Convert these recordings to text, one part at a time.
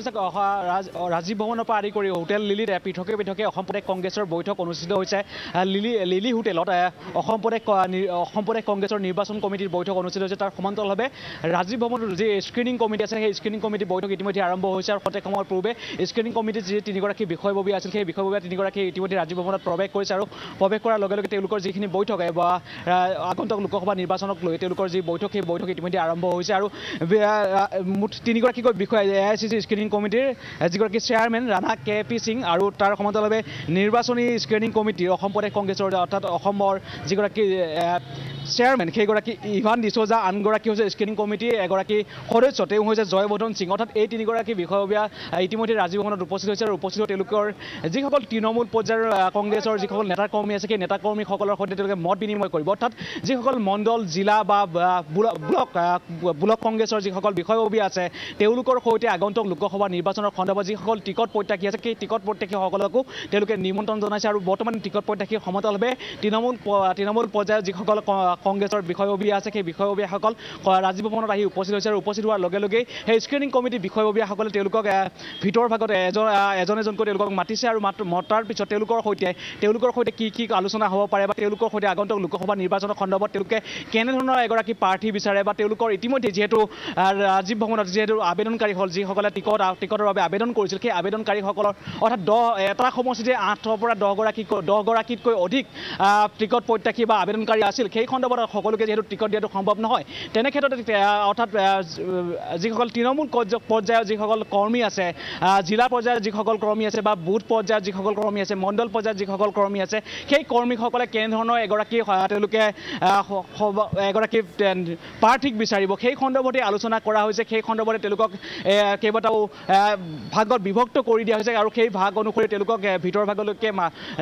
ৰাজীৱ ভৱনৰ পৰা আদি কৰি হোটেল লিলিত পৃথকে পৃথকে অসম প্ৰদেশ কংগ্ৰেছৰ বৈঠক অনুষ্ঠিত হৈছে লিলি লিলি হোটেলত অসম প্ৰদেশ অসম প্ৰদেশ কংগ্ৰেছৰ নিৰ্বাচন কমিটিৰ বৈঠক অনুষ্ঠিত হৈছে তাৰ সমান্তৰালভাৱে ৰাজীৱ ভৱনৰ যি স্ক্ৰিনিং কমিটি আছে সেই স্ক্ৰিনিং কমিটিৰ বৈঠক ইতিমধ্যে আৰম্ভ হৈছে আৰু প্ৰত্যেক সময়ৰ পূৰ্বে স্ক্ৰিনিং কমিটিৰ যি তিনিগৰাকী বিষয়ববী আছিল সেই বিষয়ববীয়া তিনিগৰাকী ইতিমধ্যে ৰাজীৱ ভৱনত প্ৰৱেশ কৰিছে আৰু প্ৰৱেশ কৰাৰ লগে লগে তেওঁলোকৰ যিখিনি বৈঠক বা আগন্তক লোকসভা নিৰ্বাচনক লৈ তেওঁলোকৰ যি বৈঠক সেই বৈঠক ইতিমধ্যে আৰম্ভ হৈছে আৰু তিনিগৰাকীকৈ বিষয়া A I C C screening screening কমিটির যীগী chairman Radha K P Singh আর তার সমান্তরালভাবে নির্বাচনী স্ক্রিনিং কমিটির প্রদেশ কংগ্রেসের অর্থাৎ যীগী চেয়াৰমেন সেইগৰাকী ইভান ডিচোজা আনগৰাকী হৈছে স্ক্ৰিনিং কমিটিৰ এগৰাকী সদস্য তেওঁ হৈছে জয়বৰ্ধন সিং অৰ্থাৎ এই তিনিগৰাকী বিষয়বীয়া ইতিমধ্যে ৰাজীৱভৱনত উপস্থিত হৈছে আৰু উপস্থিত তেওঁলোকৰ যিসকল তৃণমূল পৰ্যায়ৰ কংগ্ৰেছৰ যিসকল নেতাকৰ্মী আছে সেই নেতাকৰ্মীসকলৰ সৈতে তেওঁলোকে মত বিনিময় কৰিব অৰ্থাৎ যিসকল মণ্ডল জিলা বা ব্লক ব্লক কংগ্ৰেছৰ যিসকল বিষয়ববীয়া আছে তেওঁলোকৰ সৈতে আগন্তুক লোকসভা নিৰ্বাচনৰ সন্দৰ্ভত যিসকল টিকট প্ৰত্যাশী আছে সেই টিকট প্ৰত্যাশীসকলকো তেওঁলোকে নিমন্ত্ৰণ জনাইছে আৰু বৰ্তমান টিকট প্ৰত্যাশী সমতলভাৱে তৃণমূল তৃণমূল পৰ্যায়ৰ যিসকল কংগ্ৰেছৰ বিষয়ববীয়া আছে সেই বিষয়ববীয়াসকল ভৱনত আহি উপস্থিত হৈছে আৰু উপস্থিত হোৱাৰ লগে লগেই সেই স্ক্ৰিনিং কমিটিৰ বিষয়ববীয়াসকলে তেওঁলোকক ভিতৰৰ ভাগত এজন এজন এজনকৈ তেওঁলোকক মাতিছে আৰু মাত মতাৰ পিছত তেওঁলোকৰ সৈতে তেওঁলোকৰ সৈতে কি কি আলোচনা হ'ব পাৰে বা তেওঁলোকৰ সৈতে আগন্তুক লোকসভা নিৰ্বাচনৰ সন্দৰ্ভত তেওঁলোকে কেনেধৰণৰ এগৰাকী প্ৰাৰ্থী বিচাৰে বা তেওঁলোকৰ ইতিমধ্যে যিহেতু ৰাজীৱ ভৱনত যিহেতু আবেদনকাৰী হ'ল যিসকলে টিকট টিকটৰ বাবে আবেদন কৰিছিল সেই আবেদনকাৰীসকলৰ অৰ্থাৎ দহ এটা সমষ্টিতে আঠৰ পৰা দহগৰাকী দহগৰাকীতকৈ অধিক টিকট প্ৰত্যাশী বা আবেদনকাৰী আছিল সেইখন মণ্ডপত সকলোকে যিহেতু টিকট দিয়াটো সম্ভৱ নহয় তেনেক্ষেত্ৰত অৰ্থাৎ যিসকল তৃণমূল পৰ্যায়ৰ যিসকল কৰ্মী আছে জিলা পৰ্যায়ৰ যিসকল কৰ্মী আছে বা বুথ পৰ্যায়ৰ যিসকল কৰ্মী আছে মণ্ডল পৰ্যায়ৰ যিসকল কৰ্মী আছে সেই কৰ্মীসকলে কেনেধৰণৰ এগৰাকী তেওঁলোকে এগৰাকী প্ৰাৰ্থীক বিচাৰিব সেই সন্দৰ্ভতে আলোচনা কৰা হৈছে সেই সন্দৰ্ভতে তেওঁলোকক কেইবাটাও ভাগত বিভক্ত কৰি দিয়া হৈছে আৰু সেই ভাগ অনুসৰি তেওঁলোকক ভিতৰ ভাগলৈকে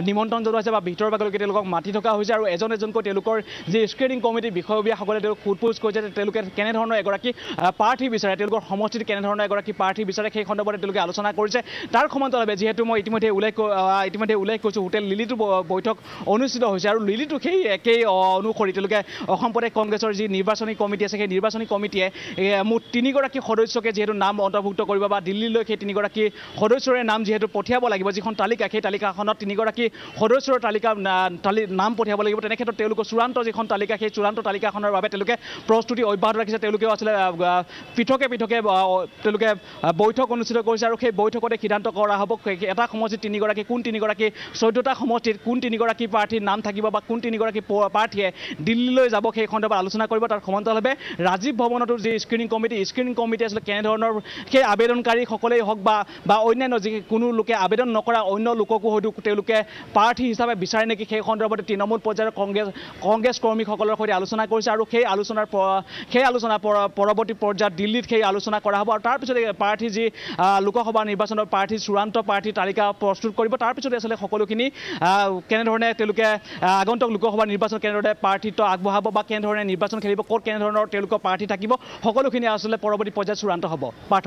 নিমন্ত্ৰণ জনোৱা হৈছে বা ভিতৰ ভাগলৈকে তেওঁলোকক মাতি থকা হৈছে আৰু এজন এজনকৈ তেওঁলোকৰ যি স্ক্ৰিনিং কমিটিৰ বিষয়বীয়াসকলে তেওঁক সোধপোচ কৰিছে যে তেওঁলোকে কেনেধৰণৰ এগৰাকী প্ৰাৰ্থী বিচাৰে তেওঁলোকৰ সমষ্টিত কেনেধৰণৰ এগৰাকী প্ৰাৰ্থী বিচাৰে সেই সন্দৰ্ভত তেওঁলোকে আলোচনা কৰিছে তাৰ সমান্তৰালভাৱে যিহেতু মই ইতিমধ্যে উল্লেখ ইতিমধ্যে উল্লেখ কৰিছোঁ হোটেল লিলিটো বৈঠক অনুষ্ঠিত হৈছে আৰু লিলিটো সেই একেই অনুসৰি তেওঁলোকে অসম প্ৰদেশ কংগ্ৰেছৰ যি নিৰ্বাচনী কমিটি আছে সেই নিৰ্বাচনী কমিটিয়ে মোৰ তিনিগৰাকী সদস্যকে যিহেতু নাম অন্তৰ্ভুক্ত কৰিব বা দিল্লীলৈ সেই তিনিগৰাকী সদস্যৰে নাম যিহেতু পঠিয়াব লাগিব যিখন তালিকা সেই তালিকাখনত তিনিগৰাকী সদস্যৰ তালিকা নাম পঠিয়াব লাগিব তেনেক্ষেত্ৰত তেওঁলোকৰ চূড়ান্ত যিখন তালিকা সেই চূড়ান্ত তালিকাখনৰ বাবে তেওঁলোকে প্ৰস্তুতি অব্যাহত ৰাখিছে তেওঁলোকেও আছিলে পৃথকে পৃথকে তেওঁলোকে বৈঠক অনুষ্ঠিত কৰিছে আৰু সেই বৈঠকতে সিদ্ধান্ত কৰা হ'ব এটা সমষ্টিত তিনিগৰাকী কোন তিনিগৰাকী চৈধ্যটা সমষ্টিত কোন তিনিগৰাকী প্ৰাৰ্থীৰ নাম থাকিব বা কোন তিনিগৰাকী প্ৰাৰ্থীয়ে দিল্লীলৈ যাব সেই সন্দৰ্ভত আলোচনা কৰিব তাৰ সমান্তৰালভাৱে ৰাজীৱ ভৱনতো যি স্ক্ৰিনিং কমিটি স্ক্ৰিনিং কমিটি আছিলে কেনেধৰণৰ সেই আবেদনকাৰীসকলেই হওক বা বা অন্যান্য যি কোনো লোকে আবেদন নকৰা অন্য লোককো হয়তো তেওঁলোকে প্ৰাৰ্থী হিচাপে বিচাৰে নেকি সেই সন্দৰ্ভতে তৃণমূল পৰ্যায়ৰ কংগ্ৰেছ কংগ্ৰেছ কৰ্মী বিষয়াসকলৰ সৈতে আলোচনা কৰিছে আৰু সেই আলোচনাৰ সেই আলোচনা পৰৱৰ্তী পৰ্যায়ত দিল্লীত সেই আলোচনা কৰা হ'ব আৰু তাৰপিছত প্ৰাৰ্থী যি লোকসভা নিৰ্বাচনৰ প্ৰাৰ্থী চূড়ান্ত প্ৰাৰ্থী তালিকা প্ৰস্তুত কৰিব তাৰপিছতে আচলতে সকলোখিনি কেনেধৰণে তেওঁলোকে আগন্তুক লোকসভা নিৰ্বাচন কেনেদৰে প্ৰাৰ্থিত্ব আগবঢ়াব বা কেনেধৰণে নিৰ্বাচন খেলিব ক'ত কেনেধৰণৰ তেওঁলোকৰ প্ৰাৰ্থী থাকিব সকলোখিনি আচলতে পৰৱৰ্তী পৰ্যায়ত চূড়ান্ত হ'ব পাৰ্থ